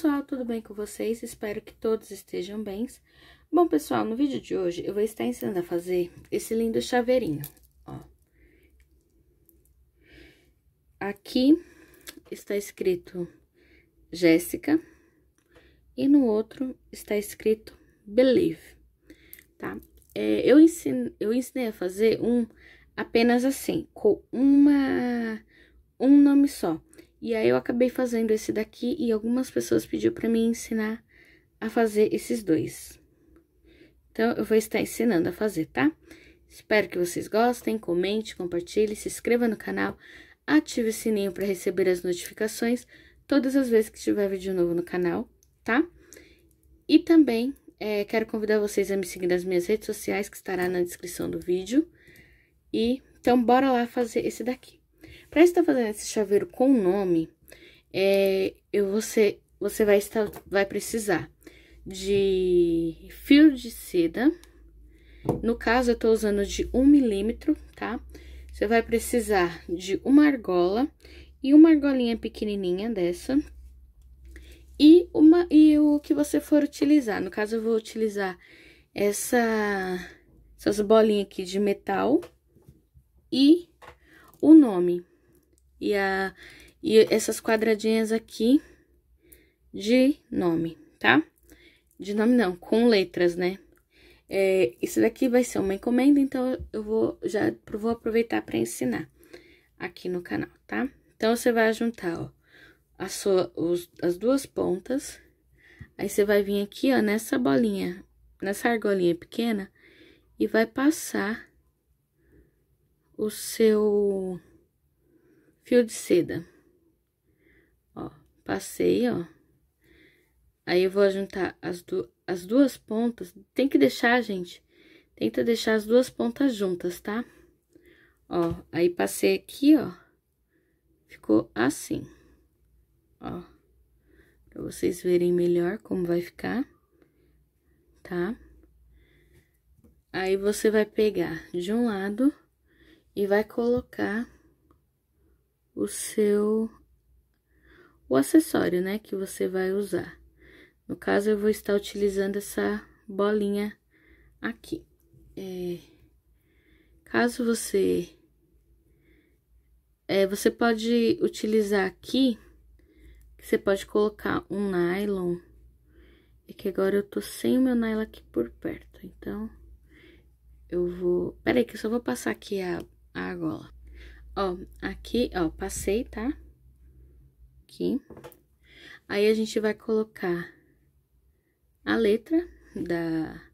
pessoal, tudo bem com vocês? Espero que todos estejam bem. Bom, pessoal, no vídeo de hoje eu vou estar ensinando a fazer esse lindo chaveirinho, ó. Aqui está escrito Jéssica e no outro está escrito Believe, tá? É, eu, ensine, eu ensinei a fazer um apenas assim, com uma, um nome só. E aí eu acabei fazendo esse daqui e algumas pessoas pediu para mim ensinar a fazer esses dois. Então, eu vou estar ensinando a fazer, tá? Espero que vocês gostem, comente, compartilhe, se inscreva no canal, ative o sininho para receber as notificações todas as vezes que tiver vídeo novo no canal, tá? E também é, quero convidar vocês a me seguir nas minhas redes sociais, que estará na descrição do vídeo. E então, bora lá fazer esse daqui. Para estar fazendo esse chaveiro com nome, é, eu, você, você vai, estar, vai precisar de fio de seda. No caso, eu estou usando de 1 um milímetro, tá? Você vai precisar de uma argola e uma argolinha pequenininha dessa. E, uma, e o que você for utilizar. No caso, eu vou utilizar essa, essas bolinhas aqui de metal e o nome e, a, e essas quadradinhas aqui de nome, tá? De nome não, com letras, né? É, isso daqui vai ser uma encomenda, então eu vou já vou aproveitar para ensinar aqui no canal, tá? Então, você vai juntar, ó, a sua, os, as duas pontas, aí você vai vir aqui, ó, nessa bolinha, nessa argolinha pequena, e vai passar o seu fio de seda. Ó, passei, ó. Aí eu vou juntar as, du as duas pontas. Tem que deixar, gente. Tenta deixar as duas pontas juntas, tá? Ó, aí passei aqui, ó. Ficou assim. Ó. Pra vocês verem melhor como vai ficar. Tá? Aí você vai pegar de um lado e vai colocar o seu o acessório, né, que você vai usar. No caso, eu vou estar utilizando essa bolinha aqui. É, caso você... É, você pode utilizar aqui, você pode colocar um nylon. É que agora eu tô sem o meu nylon aqui por perto, então eu vou... Peraí que eu só vou passar aqui a, a argola. Ó, aqui, ó, passei, tá? Aqui. Aí, a gente vai colocar a letra da...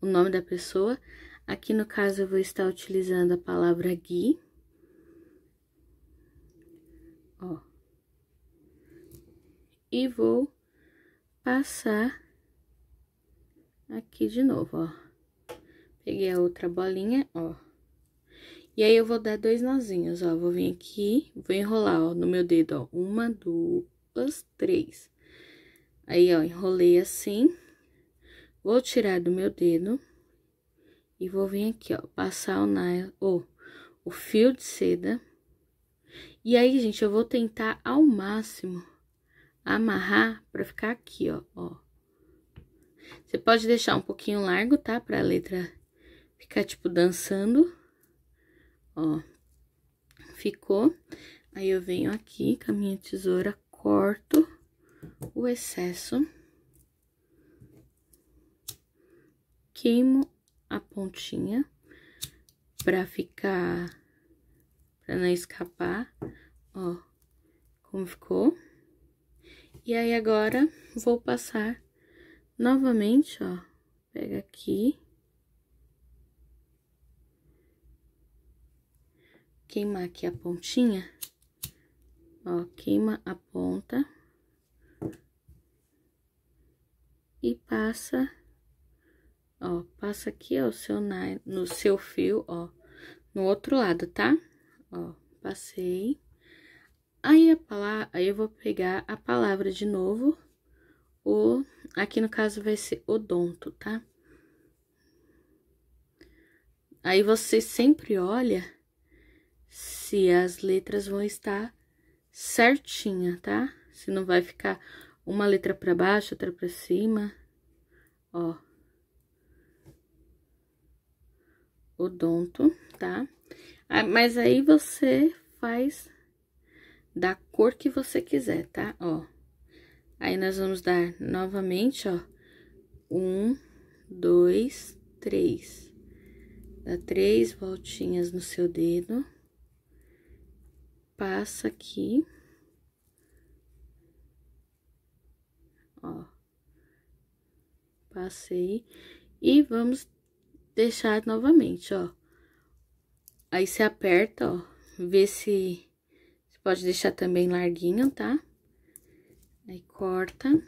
o nome da pessoa. Aqui, no caso, eu vou estar utilizando a palavra Gui. Ó. E vou passar aqui de novo, ó. Peguei a outra bolinha, ó. E aí, eu vou dar dois nozinhos, ó. Vou vir aqui, vou enrolar, ó, no meu dedo, ó. Uma, duas, três. Aí, ó, enrolei assim. Vou tirar do meu dedo. E vou vir aqui, ó, passar o, nail, o fio de seda. E aí, gente, eu vou tentar ao máximo amarrar pra ficar aqui, ó, ó. Você pode deixar um pouquinho largo, tá? Pra letra ficar, tipo, dançando ó, ficou. Aí, eu venho aqui com a minha tesoura, corto o excesso, queimo a pontinha pra ficar, pra não escapar, ó, como ficou. E aí, agora, vou passar novamente, ó, pega aqui queimar aqui a pontinha. Ó, queima a ponta. E passa, ó, passa aqui, ó, o seu no seu fio, ó, no outro lado, tá? Ó, passei. Aí, a palavra, aí eu vou pegar a palavra de novo, o, aqui no caso vai ser odonto, tá? Aí você sempre olha se as letras vão estar certinha, tá? Se não vai ficar uma letra para baixo, outra para cima, ó. Odonto, tá? Ah, mas aí você faz da cor que você quiser, tá? Ó. Aí nós vamos dar novamente, ó. Um, dois, três. Dá três voltinhas no seu dedo passa aqui. Ó. Passei. E vamos deixar novamente, ó. Aí você aperta, ó. Vê se... Você pode deixar também larguinho, tá? Aí corta.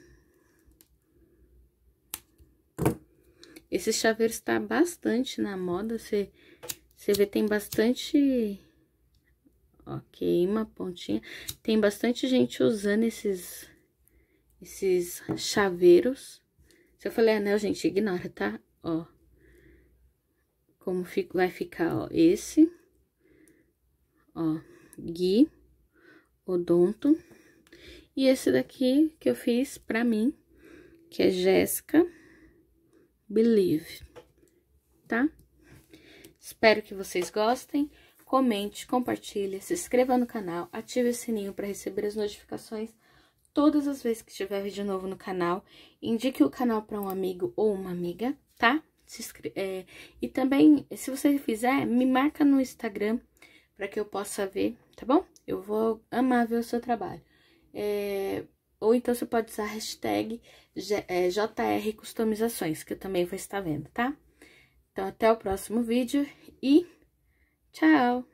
Esse chaveiro está bastante na moda, você... Você vê, tem bastante Ok, uma pontinha. Tem bastante gente usando esses, esses chaveiros. Se eu falei anel, gente, ignora, tá? Ó, como fica, vai ficar, ó, esse. Ó, Gui, Odonto. E esse daqui que eu fiz pra mim, que é Jéssica Believe, tá? Espero que vocês gostem comente, compartilhe, se inscreva no canal, ative o sininho para receber as notificações todas as vezes que tiver vídeo novo no canal, indique o canal para um amigo ou uma amiga, tá? É, e também, se você fizer, me marca no Instagram para que eu possa ver, tá bom? Eu vou amar ver o seu trabalho. É, ou então você pode usar a hashtag é, JR Customizações, que eu também vou estar vendo, tá? Então, até o próximo vídeo e Ciao!